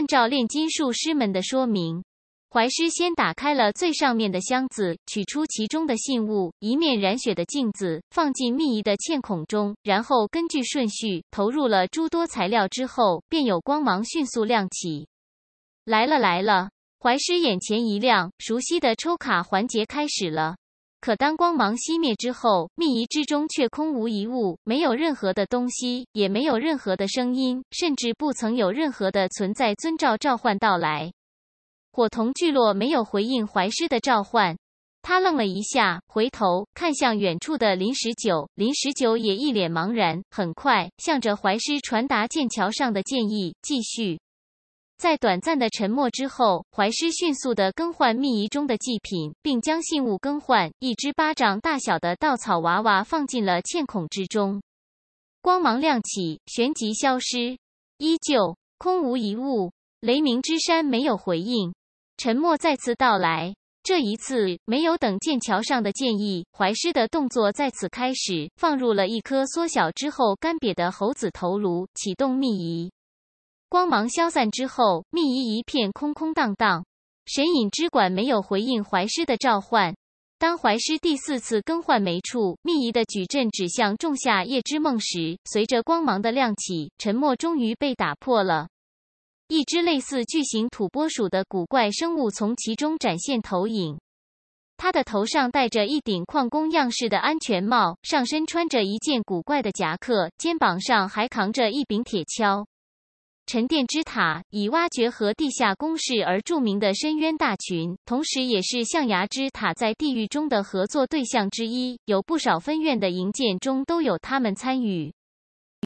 按照炼金术师们的说明，怀师先打开了最上面的箱子，取出其中的信物——一面染血的镜子，放进密仪的嵌孔中，然后根据顺序投入了诸多材料，之后便有光芒迅速亮起。来了来了！怀师眼前一亮，熟悉的抽卡环节开始了。可当光芒熄灭之后，密仪之中却空无一物，没有任何的东西，也没有任何的声音，甚至不曾有任何的存在遵照召唤到来。火童聚落没有回应怀师的召唤，他愣了一下，回头看向远处的林十九，林十九也一脸茫然。很快，向着怀师传达剑桥上的建议，继续。在短暂的沉默之后，怀师迅速地更换密仪中的祭品，并将信物更换一只巴掌大小的稻草娃娃放进了嵌孔之中。光芒亮起，旋即消失，依旧空无一物。雷鸣之山没有回应，沉默再次到来。这一次，没有等剑桥上的建议，怀师的动作再次开始，放入了一颗缩小之后干瘪的猴子头颅，启动密仪。光芒消散之后，密仪一片空空荡荡。神隐之馆没有回应怀师的召唤。当怀师第四次更换煤处密仪的矩阵指向仲夏夜之梦时，随着光芒的亮起，沉默终于被打破了。一只类似巨型土拨鼠的古怪生物从其中展现投影。它的头上戴着一顶矿工样式的安全帽，上身穿着一件古怪的夹克，肩膀上还扛着一柄铁锹。沉淀之塔以挖掘和地下工事而著名的深渊大群，同时也是象牙之塔在地狱中的合作对象之一。有不少分院的营建中都有他们参与。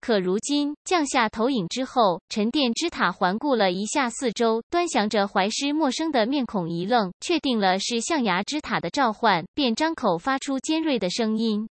可如今降下投影之后，沉淀之塔环顾了一下四周，端详着怀师陌生的面孔，一愣，确定了是象牙之塔的召唤，便张口发出尖锐的声音：“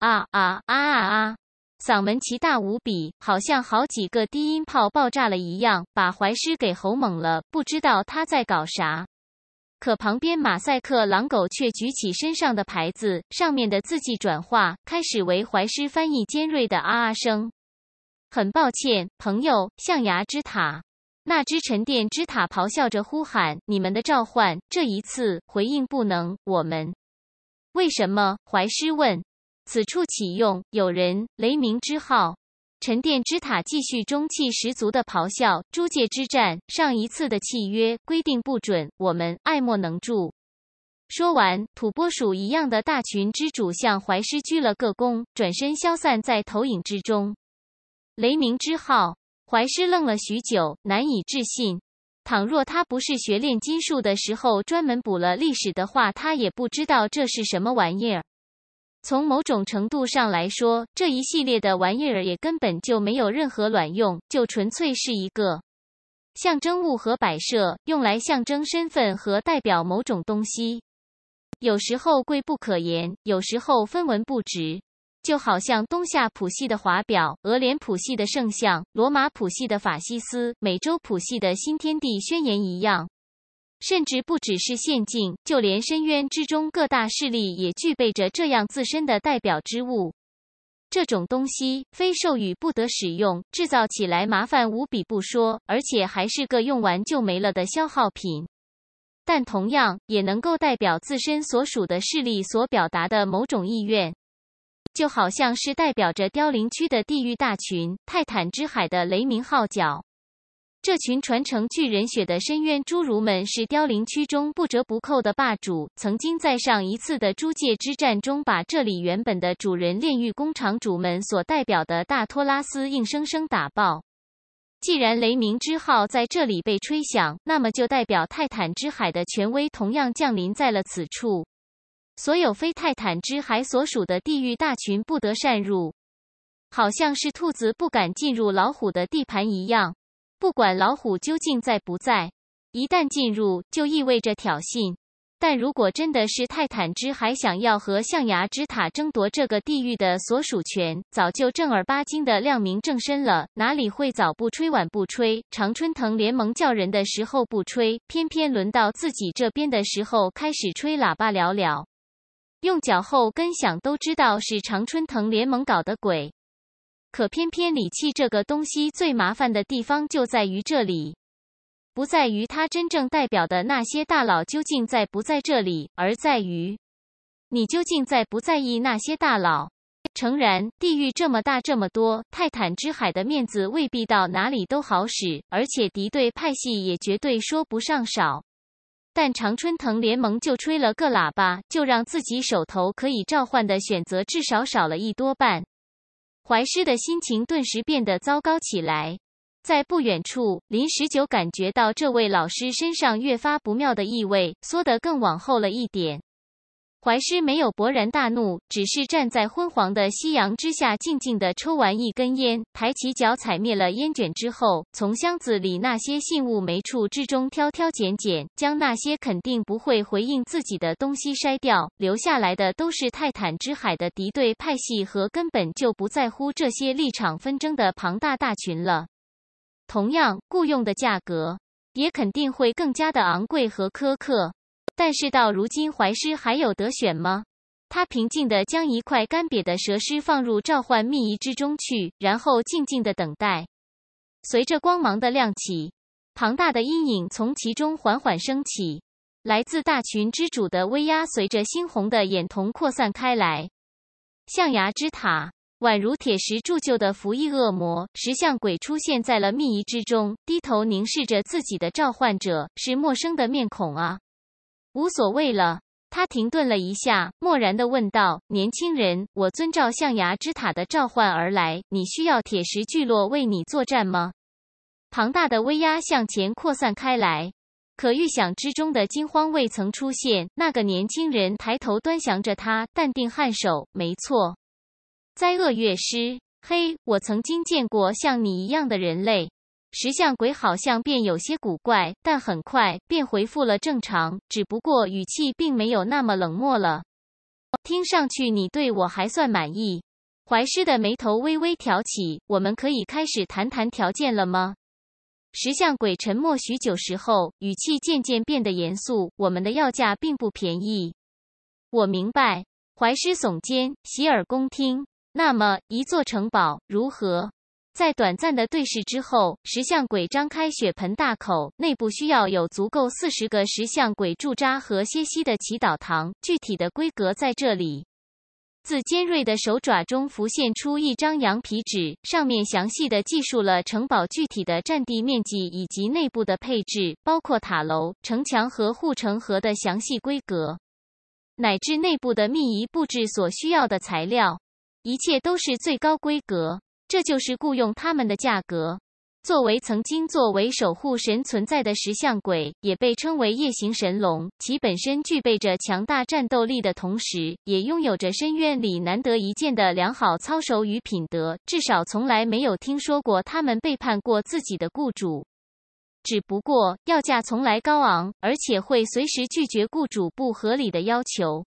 啊啊啊啊！”嗓门奇大无比，好像好几个低音炮爆炸了一样，把怀师给吼懵了。不知道他在搞啥。可旁边马赛克狼狗却举起身上的牌子，上面的字迹转化开始为怀师翻译尖锐的啊啊声。很抱歉，朋友，象牙之塔那只沉淀之塔咆哮着呼喊：“你们的召唤，这一次回应不能。”我们为什么？怀师问。此处启用，有人雷鸣之号，沉淀之塔继续中气十足的咆哮。诸界之战上一次的契约规定不准我们爱莫能助。说完，土拨鼠一样的大群之主向怀师鞠了个躬，转身消散在投影之中。雷鸣之号，怀师愣了许久，难以置信。倘若他不是学炼金术的时候专门补了历史的话，他也不知道这是什么玩意儿。从某种程度上来说，这一系列的玩意儿也根本就没有任何卵用，就纯粹是一个象征物和摆设，用来象征身份和代表某种东西。有时候贵不可言，有时候分文不值。就好像东夏谱系的华表、俄联谱系的圣像、罗马谱系的法西斯、美洲谱系的新天地宣言一样。甚至不只是陷阱，就连深渊之中各大势力也具备着这样自身的代表之物。这种东西非授予不得使用，制造起来麻烦无比不说，而且还是个用完就没了的消耗品。但同样也能够代表自身所属的势力所表达的某种意愿，就好像是代表着凋零区的地狱大群、泰坦之海的雷鸣号角。这群传承巨人血的深渊侏儒们是凋零区中不折不扣的霸主，曾经在上一次的诸界之战中，把这里原本的主人炼狱工厂主们所代表的大托拉斯硬生生打爆。既然雷鸣之号在这里被吹响，那么就代表泰坦之海的权威同样降临在了此处。所有非泰坦之海所属的地狱大群不得擅入，好像是兔子不敢进入老虎的地盘一样。不管老虎究竟在不在，一旦进入就意味着挑衅。但如果真的是泰坦之，还想要和象牙之塔争夺这个地域的所属权，早就正儿八经的亮明正身了，哪里会早不吹晚不吹？常春藤联盟叫人的时候不吹，偏偏轮到自己这边的时候开始吹喇叭了，了，用脚后跟想都知道是常春藤联盟搞的鬼。可偏偏礼器这个东西最麻烦的地方就在于这里，不在于它真正代表的那些大佬究竟在不在这里，而在于你究竟在不在意那些大佬。诚然，地狱这么大这么多，泰坦之海的面子未必到哪里都好使，而且敌对派系也绝对说不上少。但常春藤联盟就吹了个喇叭，就让自己手头可以召唤的选择至少少了一多半。怀师的心情顿时变得糟糕起来，在不远处，林十九感觉到这位老师身上越发不妙的异味，缩得更往后了一点。怀师没有勃然大怒，只是站在昏黄的夕阳之下，静静地抽完一根烟，抬起脚踩灭了烟卷之后，从箱子里那些信物没处之中挑挑拣拣，将那些肯定不会回应自己的东西筛掉，留下来的都是泰坦之海的敌对派系和根本就不在乎这些立场纷争的庞大大群了。同样，雇佣的价格也肯定会更加的昂贵和苛刻。但是到如今，怀师还有得选吗？他平静地将一块干瘪的蛇尸放入召唤秘仪之中去，然后静静地等待。随着光芒的亮起，庞大的阴影从其中缓缓升起。来自大群之主的威压随着猩红的眼瞳扩散开来。象牙之塔，宛如铁石铸就的服役恶魔石像鬼出现在了秘仪之中，低头凝视着自己的召唤者，是陌生的面孔啊。无所谓了。他停顿了一下，漠然地问道：“年轻人，我遵照象牙之塔的召唤而来，你需要铁石聚落为你作战吗？”庞大的威压向前扩散开来，可预想之中的惊慌未曾出现。那个年轻人抬头端详着他，淡定颔首：“没错，灾厄乐师。嘿，我曾经见过像你一样的人类。”石像鬼好像便有些古怪，但很快便恢复了正常，只不过语气并没有那么冷漠了。听上去你对我还算满意。怀师的眉头微微挑起，我们可以开始谈谈条件了吗？石像鬼沉默许久，时候，语气渐渐变得严肃。我们的要价并不便宜。我明白。怀师耸肩，洗耳恭听。那么，一座城堡如何？在短暂的对视之后，石像鬼张开血盆大口。内部需要有足够四十个石像鬼驻扎和歇息的祈祷堂，具体的规格在这里。自尖锐的手爪中浮现出一张羊皮纸，上面详细地记述了城堡具体的占地面积以及内部的配置，包括塔楼、城墙和护城河的详细规格，乃至内部的密仪布置所需要的材料，一切都是最高规格。这就是雇佣他们的价格。作为曾经作为守护神存在的石像鬼，也被称为夜行神龙，其本身具备着强大战斗力的同时，也拥有着深渊里难得一见的良好操守与品德。至少从来没有听说过他们背叛过自己的雇主。只不过，要价从来高昂，而且会随时拒绝雇主不合理的要求。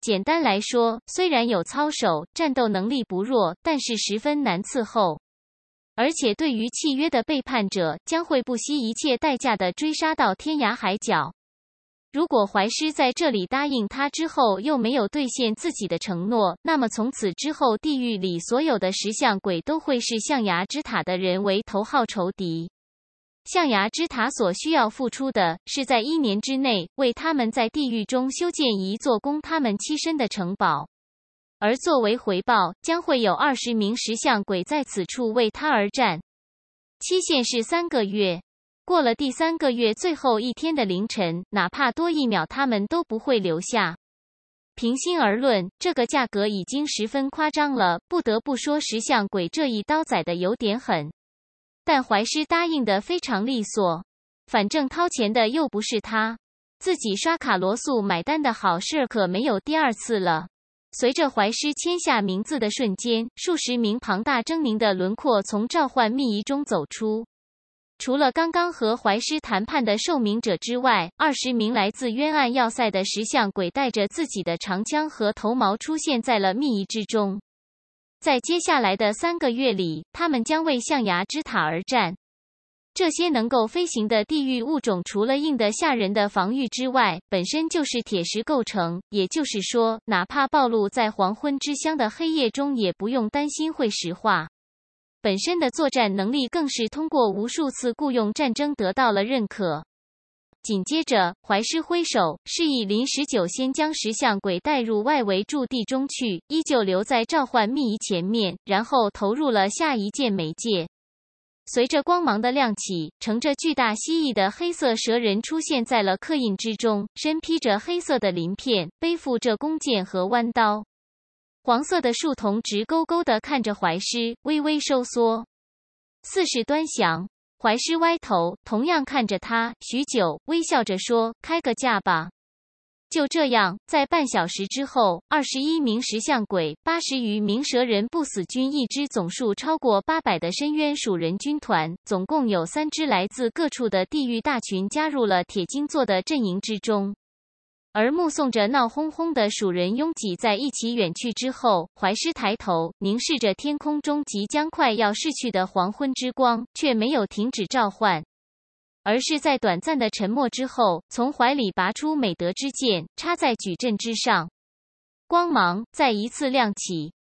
简单来说，虽然有操守，战斗能力不弱，但是十分难伺候。而且对于契约的背叛者，将会不惜一切代价的追杀到天涯海角。如果怀师在这里答应他之后，又没有兑现自己的承诺，那么从此之后，地狱里所有的石像鬼都会视象牙之塔的人为头号仇敌。象牙之塔所需要付出的是，在一年之内为他们在地狱中修建一座供他们栖身的城堡，而作为回报，将会有二十名石像鬼在此处为他而战。期限是三个月，过了第三个月最后一天的凌晨，哪怕多一秒，他们都不会留下。平心而论，这个价格已经十分夸张了，不得不说，石像鬼这一刀宰的有点狠。但怀师答应的非常利索，反正掏钱的又不是他，自己刷卡罗素买单的好事儿可没有第二次了。随着怀师签下名字的瞬间，数十名庞大狰狞的轮廓从召唤秘仪中走出，除了刚刚和怀师谈判的受命者之外，二十名来自冤案要塞的石像鬼带着自己的长枪和头毛出现在了秘仪之中。在接下来的三个月里，他们将为象牙之塔而战。这些能够飞行的地狱物种，除了硬的吓人的防御之外，本身就是铁石构成。也就是说，哪怕暴露在黄昏之乡的黑夜中，也不用担心会石化。本身的作战能力更是通过无数次雇佣战争得到了认可。紧接着，怀师挥手示意林十九先将石像鬼带入外围驻地中去，依旧留在召唤秘仪前面，然后投入了下一件媒介。随着光芒的亮起，乘着巨大蜥蜴的黑色蛇人出现在了刻印之中，身披着黑色的鳞片，背负着弓箭和弯刀。黄色的树瞳直勾勾地看着怀师，微微收缩，四是端详。怀师歪头，同样看着他许久，微笑着说：“开个价吧。”就这样，在半小时之后，二十一名石像鬼、八十余名蛇人、不死军一支，总数超过八百的深渊鼠人军团，总共有三支来自各处的地狱大群，加入了铁金座的阵营之中。而目送着闹哄哄的蜀人拥挤在一起远去之后，怀师抬头凝视着天空中即将快要逝去的黄昏之光，却没有停止召唤，而是在短暂的沉默之后，从怀里拔出美德之剑，插在矩阵之上，光芒再一次亮起。